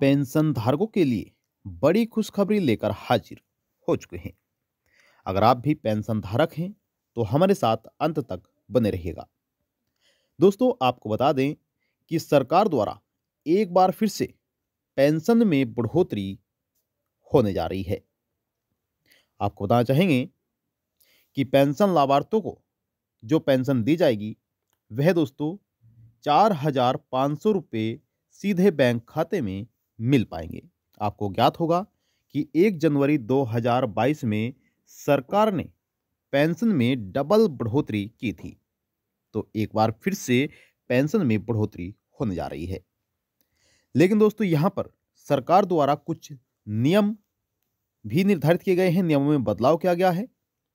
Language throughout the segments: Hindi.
पेंशन धारकों के लिए बड़ी खुशखबरी लेकर हाजिर हो चुके हैं अगर आप भी पेंशन धारक हैं तो हमारे साथ अंत तक बने रहिएगा दोस्तों आपको बता दें कि सरकार द्वारा एक बार फिर से पेंशन में बढ़ोतरी होने जा रही है आपको बताना चाहेंगे कि पेंशन लाभार्थियों को जो पेंशन दी जाएगी वह दोस्तों चार हजार पाँच सौ रुपये सीधे बैंक खाते में मिल पाएंगे आपको ज्ञात होगा कि 1 जनवरी 2022 में सरकार ने पेंशन में डबल बढ़ोतरी की थी तो एक बार फिर से पेंशन में बढ़ोतरी होने जा रही है लेकिन दोस्तों यहां पर सरकार द्वारा कुछ नियम भी निर्धारित किए गए हैं नियमों में बदलाव किया गया है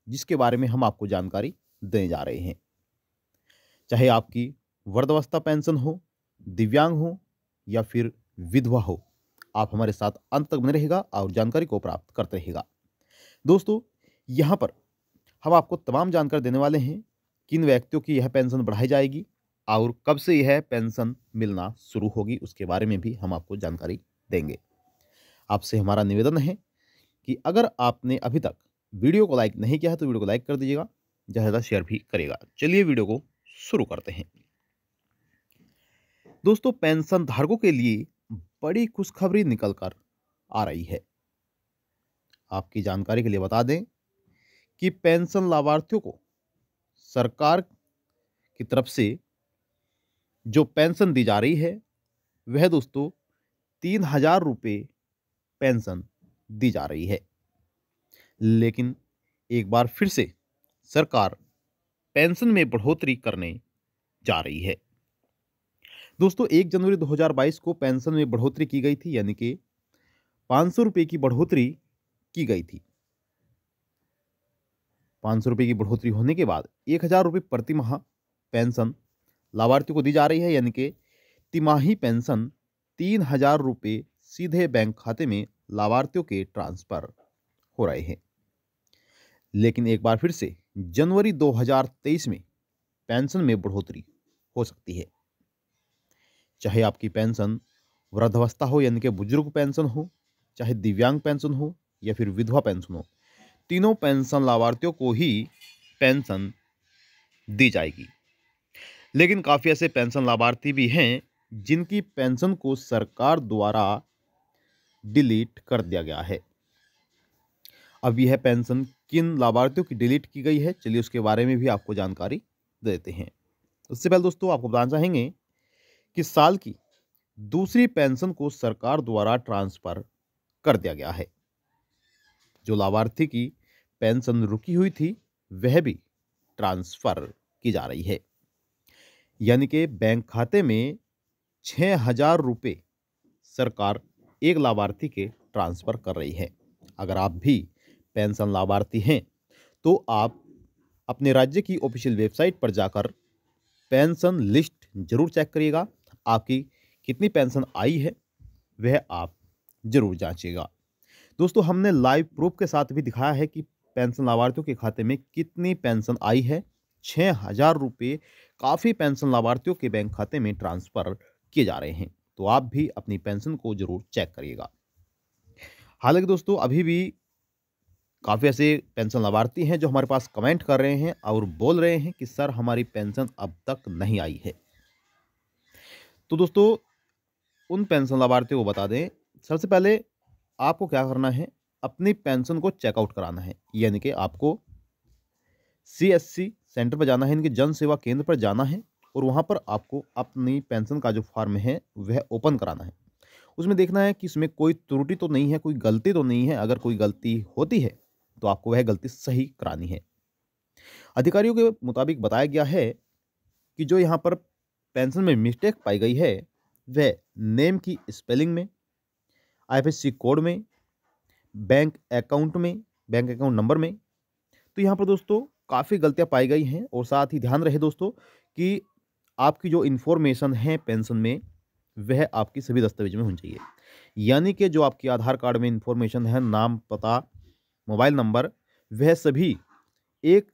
जिसके बारे में हम आपको जानकारी देने जा रहे हैं चाहे आपकी वर्धवस्था पेंशन हो दिव्यांग हो या फिर विधवा हो आप हमारे साथ अंत तक बने रहेगा और जानकारी को प्राप्त करते रहेगा दोस्तों यहाँ पर हम आपको तमाम जानकारी देने वाले हैं किन व्यक्तियों की यह पेंशन बढ़ाई जाएगी और कब से यह पेंशन मिलना शुरू होगी उसके बारे में भी हम आपको जानकारी देंगे आपसे हमारा निवेदन है कि अगर आपने अभी तक वीडियो को लाइक नहीं किया है तो वीडियो को लाइक कर दीजिएगा ज़्यादा ज़्यादा शेयर भी करेगा चलिए वीडियो को शुरू करते हैं दोस्तों पेंशन धारकों के लिए बड़ी खुशखबरी निकल कर आ रही है आपकी जानकारी के लिए बता दें कि पेंशन लाभार्थियों को सरकार की तरफ से जो पेंशन दी जा रही है वह दोस्तों तीन हजार रुपये पेंशन दी जा रही है लेकिन एक बार फिर से सरकार पेंशन में बढ़ोतरी करने जा रही है दोस्तों एक जनवरी 2022 को पेंशन में बढ़ोतरी की गई थी यानी कि पाँच सौ रुपये की बढ़ोतरी की गई थी पाँच सौ रुपये की बढ़ोतरी होने के बाद एक हज़ार रुपये प्रतिमाह पेंशन लाभार्थियों को दी जा रही है यानी कि तिमाही पेंशन तीन हज़ार रुपये सीधे बैंक खाते में लाभार्थियों के ट्रांसफ़र हो रहे हैं लेकिन एक बार फिर से जनवरी 2023 में पेंशन में बढ़ोतरी हो सकती है चाहे आपकी पेंशन वृद्धावस्था हो यानी कि बुजुर्ग पेंशन हो चाहे दिव्यांग पेंशन हो या फिर विधवा पेंशन हो तीनों पेंशन लाभार्थियों को ही पेंशन दी जाएगी लेकिन काफ़ी ऐसे पेंशन लाभार्थी भी हैं जिनकी पेंशन को सरकार द्वारा डिलीट कर दिया गया है अब यह पेंशन किन लाभार्थियों की डिलीट की गई है चलिए उसके बारे में भी आपको जानकारी देते हैं उससे पहले दोस्तों आपको बताना चाहेंगे कि साल की दूसरी पेंशन को सरकार द्वारा ट्रांसफर कर दिया गया है जो लाभार्थी की पेंशन रुकी हुई थी वह भी ट्रांसफर की जा रही है यानी कि बैंक खाते में छः हजार रुपये सरकार एक लाभार्थी के ट्रांसफ़र कर रही है अगर आप भी पेंशन लाभार्थी हैं तो आप अपने राज्य की ऑफिशियल वेबसाइट पर जाकर पेंशन लिस्ट जरूर चेक करिएगा आपकी कितनी पेंशन आई है वह आप जरूर जांचेगा दोस्तों हमने लाइव प्रूफ के साथ भी दिखाया है कि पेंशन लाभार्थियों के खाते में कितनी पेंशन आई है छः हज़ार रुपये काफ़ी पेंशन लाभार्थियों के बैंक खाते में ट्रांसफ़र किए जा रहे हैं तो आप भी अपनी पेंशन को ज़रूर चेक करिएगा हालांकि दोस्तों अभी भी काफ़ी ऐसे पेंशन लाभार्थी हैं जो हमारे पास कमेंट कर रहे हैं और बोल रहे हैं कि सर हमारी पेंशन अब तक नहीं आई है तो दोस्तों उन पेंशन लाभार्थियों को बता दें सबसे पहले आपको क्या करना है अपनी पेंशन को चेकआउट कराना है यानी कि आपको सी एस सी सेंटर पर जाना है इनके जन सेवा केंद्र पर जाना है और वहाँ पर आपको अपनी पेंशन का जो फॉर्म है वह ओपन कराना है उसमें देखना है कि इसमें कोई त्रुटि तो नहीं है कोई गलती तो नहीं है अगर कोई गलती होती है तो आपको वह गलती सही करानी है अधिकारियों के मुताबिक बताया गया है कि जो यहाँ पर पेंसिल में मिस्टेक पाई गई है वह नेम की स्पेलिंग में आईएफएससी कोड में बैंक अकाउंट में बैंक अकाउंट नंबर में तो यहाँ पर दोस्तों काफ़ी गलतियाँ पाई गई हैं और साथ ही ध्यान रहे दोस्तों कि आपकी जो इन्फॉर्मेशन है पेंशन में वह आपकी सभी दस्तावेज में होनी चाहिए यानी कि जो आपके आधार कार्ड में इन्फॉर्मेशन है नाम पता मोबाइल नंबर वह सभी एक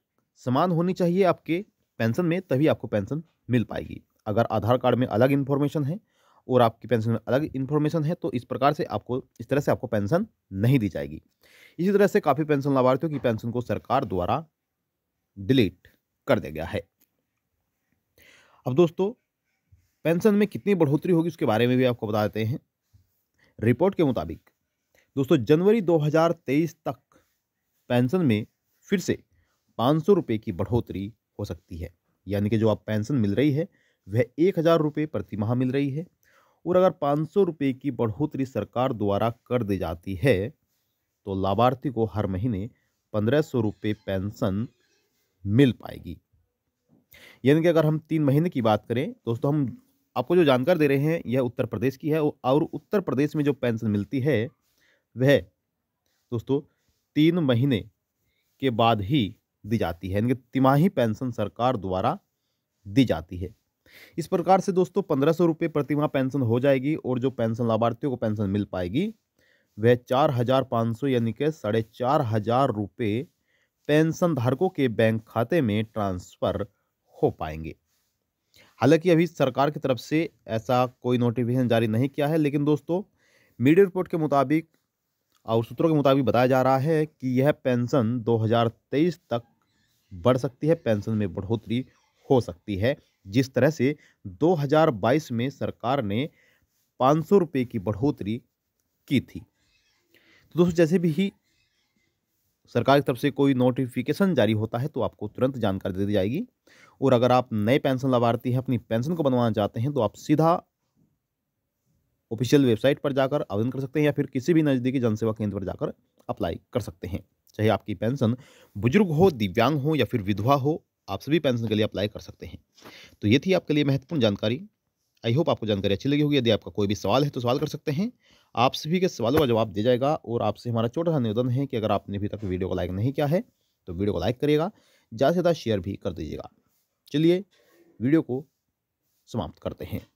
समान होनी चाहिए आपके पेंशन में तभी आपको पेंशन मिल पाएगी अगर आधार कार्ड में अलग इन्फॉर्मेशन है और आपकी पेंशन में अलग इन्फॉर्मेशन है तो इस प्रकार से आपको इस तरह से आपको पेंशन नहीं दी जाएगी इसी तरह से काफ़ी पेंशन लाभार्थियों की पेंशन को सरकार द्वारा डिलीट कर दिया गया है अब दोस्तों पेंशन में कितनी बढ़ोतरी होगी उसके बारे में भी आपको बता देते हैं रिपोर्ट के मुताबिक दोस्तों जनवरी 2023 तक पेंशन में फिर से पाँच सौ रुपये की बढ़ोतरी हो सकती है यानी कि जो आप पेंशन मिल रही है वह एक हज़ार रुपये प्रतिमाह मिल रही है और अगर पाँच सौ रुपये की बढ़ोतरी सरकार द्वारा कर दी जाती है तो लाभार्थी को हर महीने पंद्रह सौ रुपये पेंशन मिल पाएगी यानी कि अगर हम तीन महीने की बात करें दोस्तों हम आपको जो जानकारी दे रहे हैं यह उत्तर प्रदेश की है और उत्तर प्रदेश में जो पेंशन मिलती है वह दोस्तों तीन महीने के बाद ही दी जाती है यानी कि तिमाही पेंशन सरकार द्वारा दी जाती है इस प्रकार से दोस्तों पंद्रह सौ रुपये प्रतिमाह पेंशन हो जाएगी और जो पेंशन लाभार्थियों को पेंशन मिल पाएगी वह चार हजार पाँच सौ यानी कि साढ़े चार हजार रुपये पेंशन धारकों के बैंक खाते में ट्रांसफ़र हो पाएंगे हालांकि अभी सरकार की तरफ से ऐसा कोई नोटिफिकेशन जारी नहीं किया है लेकिन दोस्तों मीडिया रिपोर्ट के मुताबिक और सूत्रों के मुताबिक बताया जा रहा है कि यह पेंशन 2023 तक बढ़ सकती है पेंशन में बढ़ोतरी हो सकती है जिस तरह से 2022 में सरकार ने पाँच सौ की बढ़ोतरी की थी तो दोस्तों जैसे भी ही सरकार की तरफ से कोई नोटिफिकेशन जारी होता है तो आपको तुरंत जानकारी दे दी जाएगी और अगर आप नए पेंशन लाभार्थी हैं अपनी पेंशन को बनवाना चाहते हैं तो आप सीधा ऑफिशियल वेबसाइट पर जाकर आवेदन कर सकते हैं या फिर किसी भी नज़दीकी जनसेवा केंद्र पर जाकर अप्लाई कर सकते हैं चाहे आपकी पेंशन बुजुर्ग हो दिव्यांग हो या फिर विधवा हो आप सभी पेंशन के लिए अप्लाई कर सकते हैं तो ये थी आपके लिए महत्वपूर्ण जानकारी आई होप आपको जानकारी अच्छी लगी होगी यदि आपका कोई भी सवाल है तो सवाल कर सकते हैं आप सभी के सवालों का जवाब दिया जाएगा और आपसे हमारा छोटा सा निवेदन है कि अगर आपने अभी तक वीडियो को लाइक नहीं किया है तो वीडियो को लाइक करिएगा ज़्यादा से ज़्यादा शेयर भी कर दीजिएगा चलिए वीडियो को समाप्त करते हैं